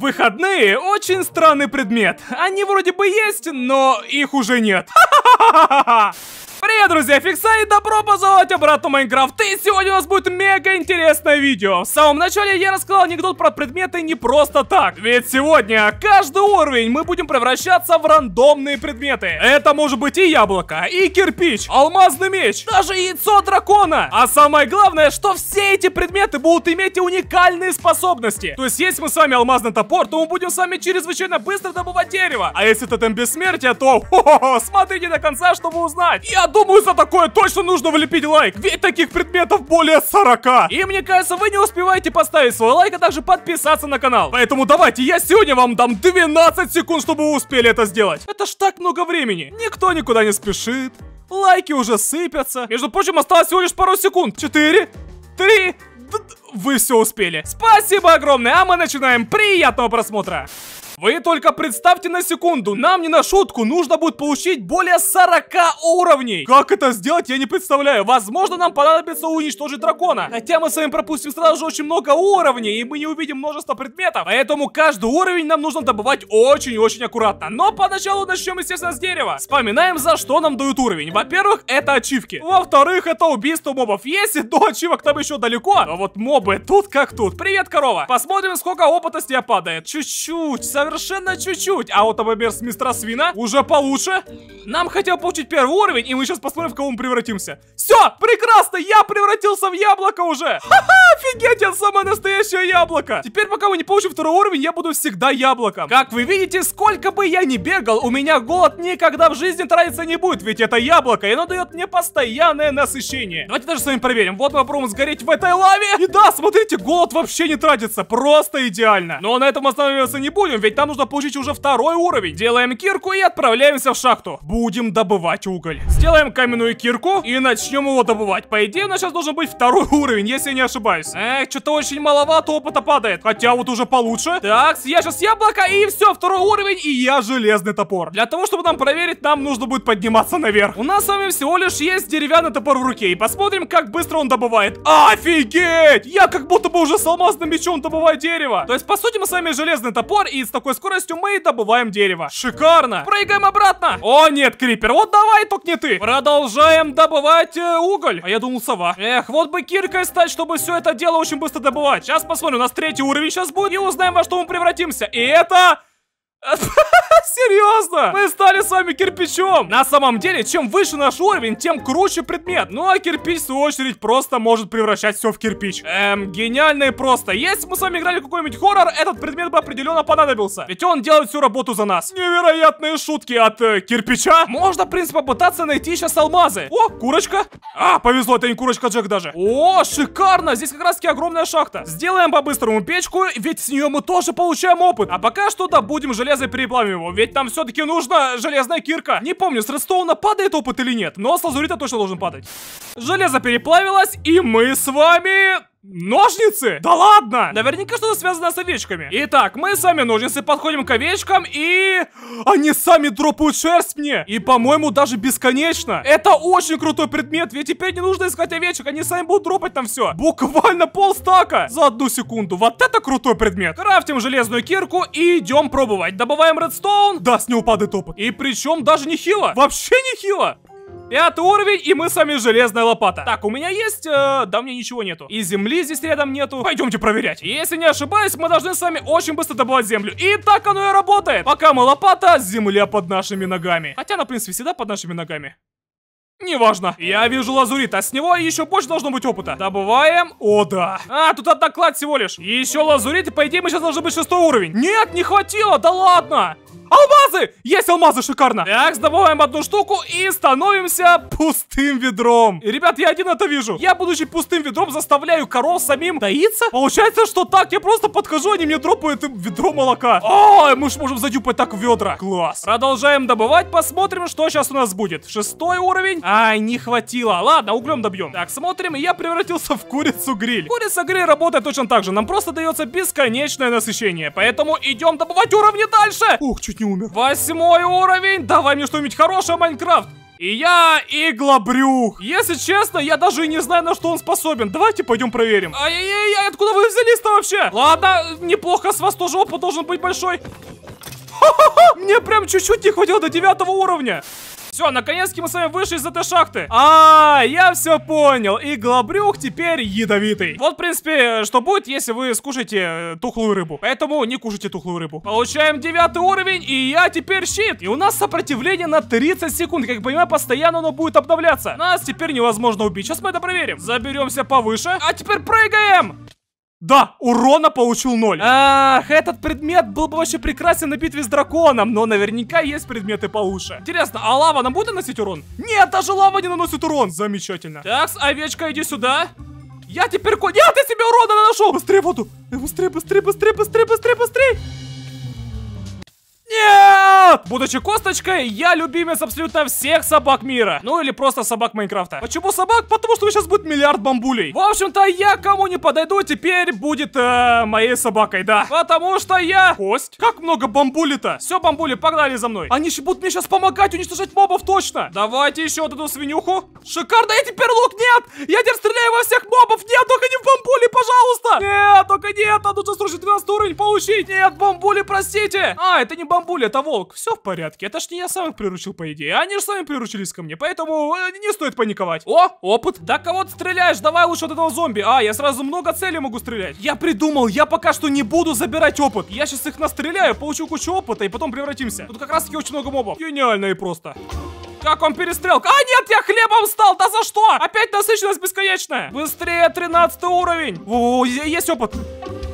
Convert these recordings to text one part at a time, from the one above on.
Выходные очень странный предмет. Они вроде бы есть, но их уже нет. Ха-ха-ха-ха-ха! привет, друзья, Фикса и добро пожаловать обратно в Майнкрафт. И сегодня у нас будет мега интересное видео. В самом начале я рассказал анекдот про предметы не просто так. Ведь сегодня каждый уровень мы будем превращаться в рандомные предметы. Это может быть и яблоко, и кирпич, алмазный меч, даже яйцо дракона. А самое главное, что все эти предметы будут иметь уникальные способности. То есть, если мы с вами алмазный топор, то мы будем с вами чрезвычайно быстро добывать дерево. А если тотем бессмертия, то хо -хо -хо, смотрите до конца, чтобы узнать. Я думаю, кому за такое точно нужно влепить лайк, ведь таких предметов более 40. И мне кажется, вы не успеваете поставить свой лайк, а также подписаться на канал. Поэтому давайте, я сегодня вам дам 12 секунд, чтобы вы успели это сделать. Это ж так много времени. Никто никуда не спешит. Лайки уже сыпятся. Между прочим, осталось всего лишь пару секунд. Четыре, три, вы все успели. Спасибо огромное, а мы начинаем. Приятного просмотра! Вы только представьте на секунду, нам не на шутку нужно будет получить более 40 уровней. Как это сделать, я не представляю. Возможно, нам понадобится уничтожить дракона. Хотя мы с вами пропустим сразу же очень много уровней, и мы не увидим множество предметов. Поэтому каждый уровень нам нужно добывать очень-очень аккуратно. Но поначалу начнем, естественно, с дерева. Вспоминаем, за что нам дают уровень. Во-первых, это ачивки. Во-вторых, это убийство мобов. Если до ачивок там еще далеко, а вот мобы тут как тут. Привет, корова. Посмотрим, сколько опыта с тебя падает. Чуть-чуть, совсем Совершенно чуть-чуть. А вот например, с мистера Свина уже получше. Нам хотел получить первый уровень, и мы сейчас посмотрим, в кого мы превратимся. Все, прекрасно, я превратился в яблоко уже. Ха-ха, офигеть, я самое настоящее яблоко. Теперь, пока мы не получим второй уровень, я буду всегда яблоком. Как вы видите, сколько бы я ни бегал, у меня голод никогда в жизни тратиться не будет, ведь это яблоко, и оно дает мне постоянное насыщение. Давайте даже с вами проверим. Вот мы попробуем сгореть в этой лаве. И да, смотрите, голод вообще не тратится, просто идеально. Но на этом останавливаться не будем, ведь нам нужно получить уже второй уровень. Делаем кирку и отправляемся в шахту. Будем добывать уголь. Сделаем каменную кирку и начнем его добывать. По идее, у нас сейчас должен быть второй уровень, если я не ошибаюсь. Эх, что-то очень маловато опыта падает. Хотя вот уже получше. Так, я сейчас яблоко и все, второй уровень и я железный топор. Для того, чтобы нам проверить, нам нужно будет подниматься наверх. У нас с вами всего лишь есть деревянный топор в руке. И посмотрим, как быстро он добывает. Офигеть! Я как будто бы уже с алмазным мечом добываю дерево. То есть, по сути, мы с вами железный топор и с такой какой скоростью мы и добываем дерево. Шикарно. Прыгаем обратно. О, нет, Крипер, вот давай, только не ты. Продолжаем добывать э, уголь. А я думал, сова. Эх, вот бы киркой стать, чтобы все это дело очень быстро добывать. Сейчас посмотрим, у нас третий уровень сейчас будет и узнаем, во что мы превратимся. И это... Серьезно? Мы стали с вами кирпичом! На самом деле, чем выше наш уровень, тем круче предмет. Ну а кирпич, в свою очередь, просто может превращать все в кирпич. Эм, гениально и просто. Если бы мы с вами играли какой-нибудь хоррор, этот предмет бы определенно понадобился. Ведь он делает всю работу за нас. Невероятные шутки от э, кирпича. Можно, в принципе, попытаться найти сейчас алмазы. О, курочка. А, повезло, это не курочка Джек даже. О, шикарно! Здесь как раз таки огромная шахта. Сделаем по-быстрому печку, ведь с нее мы тоже получаем опыт. А пока что добудем железо железо и переплавим его, ведь там все-таки нужна железная кирка. Не помню, с Редстоуна падает опыт или нет, но с Лазурита точно должен падать. Железо переплавилось, и мы с вами Ножницы? Да ладно! Наверняка что-то связано с овечками. Итак, мы сами ножницы подходим к овечкам и... Они сами дропают шерсть мне! И, по-моему, даже бесконечно. Это очень крутой предмет, ведь теперь не нужно искать овечек, они сами будут дропать там все. Буквально полстака за одну секунду. Вот это крутой предмет. Крафтим железную кирку и идем пробовать. Добываем редстоун. Да, с него падает опыт. И причем даже нехило. Вообще нехило. Пятый уровень, и мы с вами железная лопата. Так, у меня есть... Э, да, у меня ничего нету. И земли здесь рядом нету. Пойдемте проверять. Если не ошибаюсь, мы должны с вами очень быстро добывать землю. И так оно и работает. Пока мы лопата, земля под нашими ногами. Хотя она, в принципе, всегда под нашими ногами. Неважно. Я вижу лазурит, а с него еще больше должно быть опыта. Добываем. О, да. А, тут одна клад всего лишь. Еще лазурит, и по идее мы сейчас должны быть шестой уровень. Нет, не хватило, да ладно. Алмазы! Есть алмазы, шикарно! Так, добываем одну штуку и становимся пустым ведром. И, ребят, я один это вижу. Я, будучи пустым ведром, заставляю коров самим таиться. Получается, что так, я просто подхожу, они мне дропают ведро молока. Ой, мы же можем задюпать так ведра. Класс. Продолжаем добывать, посмотрим, что сейчас у нас будет. Шестой уровень. Ай, не хватило. Ладно, углем добьем. Так, смотрим, я превратился в курицу-гриль. Курица-гриль работает точно так же. Нам просто дается бесконечное насыщение. Поэтому идем добывать уровни дальше. Ух, чуть не умер. Восьмой уровень! Давай мне что-нибудь хорошее, Майнкрафт! И я иглобрюх. Если честно, я даже и не знаю, на что он способен. Давайте пойдем проверим. Ай-яй-яй, откуда вы взялись-то вообще? Ладно, неплохо, с вас тоже опыт должен быть большой. Мне прям чуть-чуть не хватило до девятого уровня. Все, наконец-таки мы с вами вышли из этой шахты. А, я все понял. И глобрюх теперь ядовитый. Вот, в принципе, что будет, если вы скушаете э, тухлую рыбу. Поэтому не кушайте тухлую рыбу. Получаем девятый уровень, и я теперь щит. И у нас сопротивление на 30 секунд. Как я понимаю, постоянно оно будет обновляться. Нас теперь невозможно убить. Сейчас мы это проверим. Заберемся повыше. А теперь прыгаем! Да, урона получил 0. Ах, этот предмет был бы вообще прекрасен на битве с драконом, но наверняка есть предметы получше. Интересно, а лава нам будет наносить урон? Нет, даже лава не наносит урон. Замечательно. Так, овечка, иди сюда. Я теперь конь. Нет, я тебе урона наношу. Быстрее воду. Быстрее, быстрее, быстрее, быстрее, быстрее, быстрее. Нет! Будучи косточкой, я любимец абсолютно всех собак мира. Ну или просто собак Майнкрафта. Почему собак? Потому что сейчас будет миллиард бамбулей. В общем-то, я кому не подойду, теперь будет э, моей собакой, да. Потому что я... Кость? Как много бамбули-то? Все, бамбули, погнали за мной. Они еще будут мне сейчас помогать уничтожать мобов точно. Давайте еще вот эту свинюху. Шикарно, я теперь лук, нет! Я теперь стреляю во всех мобов, нет, только не в бамбули, пожалуйста! Серьезно? Нет, только нет, надо за 112 уровень получить. Нет, бамбули, простите. А, это не бамбули, это волк. Все в порядке, это ж не я сам их приручил, по идее. Они же сами приручились ко мне, поэтому э, не стоит паниковать. О, опыт. Да кого ты стреляешь? Давай лучше от этого зомби. А, я сразу много целей могу стрелять. Я придумал, я пока что не буду забирать опыт. Я сейчас их настреляю, получу кучу опыта и потом превратимся. Тут как раз таки очень много мобов. Гениально и просто. Просто. Как он перестрелка? А, нет, я хлебом стал! Да за что? Опять насыщенность бесконечная! Быстрее, 13 уровень! О, есть опыт!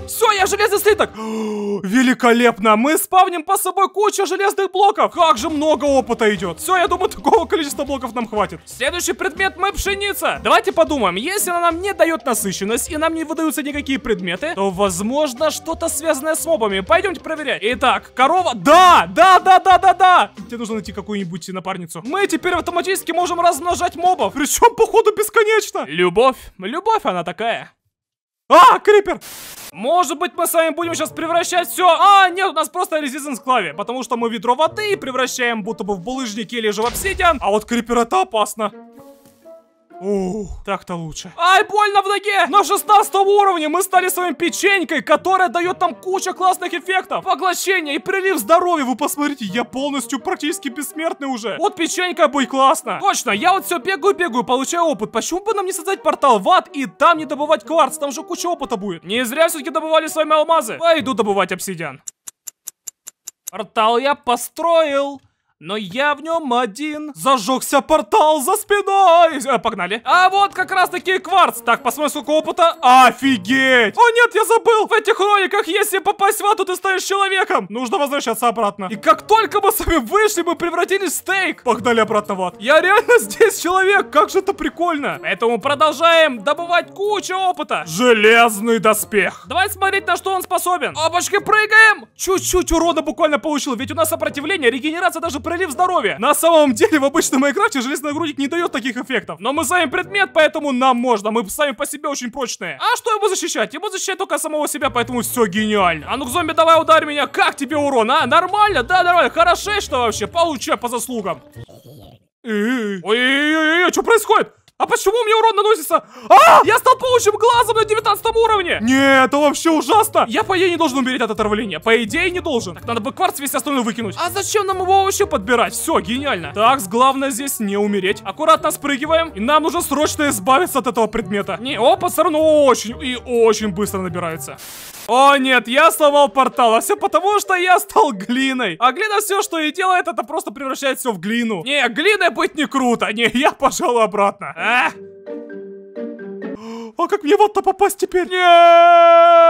Все, я железный слиток. Великолепно. Мы спавним по собой кучу железных блоков. Как же много опыта идет. Все, я думаю, такого количества блоков нам хватит. Следующий предмет мы пшеница. Давайте подумаем. Если она нам не дает насыщенность и нам не выдаются никакие предметы, то возможно что-то связанное с мобами. Пойдемте проверять. Итак, корова. Да, да, да, да, да, да. Тебе нужно найти какую-нибудь напарницу. Мы теперь автоматически можем размножать мобов. Причем, походу, бесконечно. Любовь. Любовь она такая. А, крипер! Может быть, мы с вами будем сейчас превращать все... А, нет, у нас просто резистенс клави, потому что мы ведро воды превращаем будто бы в булыжники или же в обсидиан, а вот крипер это опасно. Ух, так-то лучше. Ай, больно в ноге! На 16 уровне мы стали своим печенькой, которая дает там куча классных эффектов. Поглощение и прилив здоровья. Вы посмотрите, я полностью практически бессмертный уже. Вот печенька будет классно. Точно, я вот все бегаю-бегаю, получаю опыт. Почему бы нам не создать портал в ад и там не добывать кварц? Там же куча опыта будет. Не зря все-таки добывали с вами алмазы. Пойду добывать обсидиан. Портал я построил. Но я в нем один. Зажегся портал за спиной. Э, погнали. А вот как раз таки кварц. Так, посмотрим, сколько опыта. Офигеть. О нет, я забыл. В этих роликах, если попасть в ату, ты станешь человеком. Нужно возвращаться обратно. И как только мы с вами вышли, мы превратились в стейк. Погнали обратно в ад. Я реально здесь человек. Как же это прикольно. Поэтому продолжаем добывать кучу опыта. Железный доспех. Давай смотреть, на что он способен. Опачки, прыгаем. Чуть-чуть урона буквально получил. Ведь у нас сопротивление, регенерация даже прилив здоровья. На самом деле в обычном Майнкрафте железный нагрудник не дает таких эффектов. Но мы сами предмет, поэтому нам можно. Мы сами по себе очень прочные. А что его защищать? Его защищать только самого себя, поэтому все гениально. А ну зомби, давай ударь меня. Как тебе урон, а? Нормально? Да, нормально. что вообще. Получай по заслугам. Ой-ой-ой, что происходит? А почему мне урон наносится? А! Я стал получим глазом на 19 уровне! Не, это вообще ужасно! Я, по идее, не должен умереть от отравления. По идее, не должен. Так, надо бы кварц весь остальной выкинуть. А зачем нам его вообще подбирать? Все, гениально. Так, главное здесь не умереть. Аккуратно спрыгиваем. И нам нужно срочно избавиться от этого предмета. Не, опа, все равно очень и очень быстро набирается. О нет, я сломал портал, а все потому, что я стал глиной. А глина все, что и делает, это просто превращает все в глину. Не, глиной быть не круто. Не, я пошел обратно. А? А как мне в ад попасть теперь? Нет!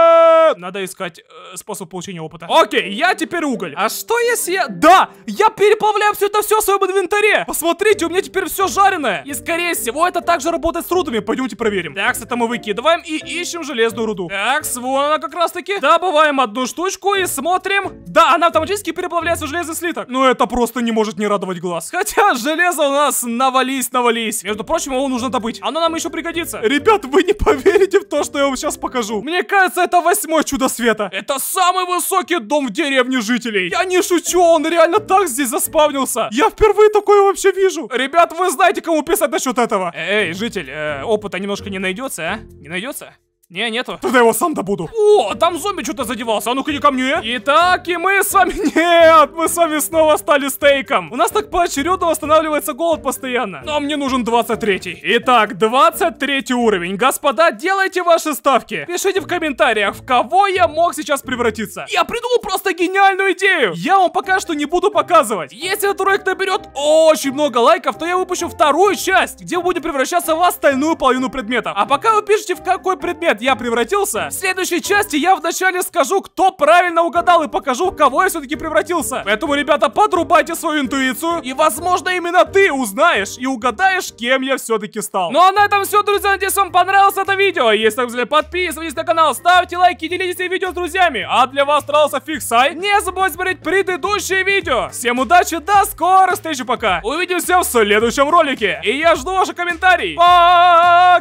надо искать э, способ получения опыта. Окей, я теперь уголь. А что если я... Да, я переплавляю все это все в своем инвентаре. Посмотрите, у меня теперь все жареное. И скорее всего это также работает с рудами. Пойдемте проверим. Так, это мы выкидываем и ищем железную руду. Так, вон она как раз таки. Добываем одну штучку и смотрим. Да, она автоматически переплавляется в железный слиток. Но ну, это просто не может не радовать глаз. Хотя железо у нас навались, навались. Между прочим, его нужно добыть. Оно нам еще пригодится. Ребят, вы не поверите в то, что я вам сейчас покажу. Мне кажется, это восьмой чудо чудо света. Это самый высокий дом в деревне жителей. Я не шучу, он реально так здесь заспавнился. Я впервые такое вообще вижу. Ребят, вы знаете, кому писать насчет этого. Эй, житель, э, опыта немножко не найдется, а? Не найдется? Не, нету. Тогда я его сам добуду. О, там зомби что-то задевался. А ну-ка не ко мне. Итак, и мы с вами... Нет, мы с вами снова стали стейком. У нас так поочередно восстанавливается голод постоянно. Но мне нужен 23-й. Итак, 23 уровень. Господа, делайте ваши ставки. Пишите в комментариях, в кого я мог сейчас превратиться. Я придумал просто гениальную идею. Я вам пока что не буду показывать. Если этот ролик наберет очень много лайков, то я выпущу вторую часть, где мы будем превращаться в остальную половину предметов. А пока вы пишите, в какой предмет нет, я превратился. В следующей части я вначале скажу, кто правильно угадал и покажу, в кого я все-таки превратился. Поэтому, ребята, подрубайте свою интуицию и, возможно, именно ты узнаешь и угадаешь, кем я все-таки стал. Ну а на этом все, друзья. Надеюсь, вам понравилось это видео. Если так взяли, подписывайтесь на канал, ставьте лайки, делитесь этим видео с друзьями. А для вас старался Фиксай. Не забывайте смотреть предыдущие видео. Всем удачи, до скорой встречи, пока. Увидимся в следующем ролике. И я жду ваши комментарии. Пока!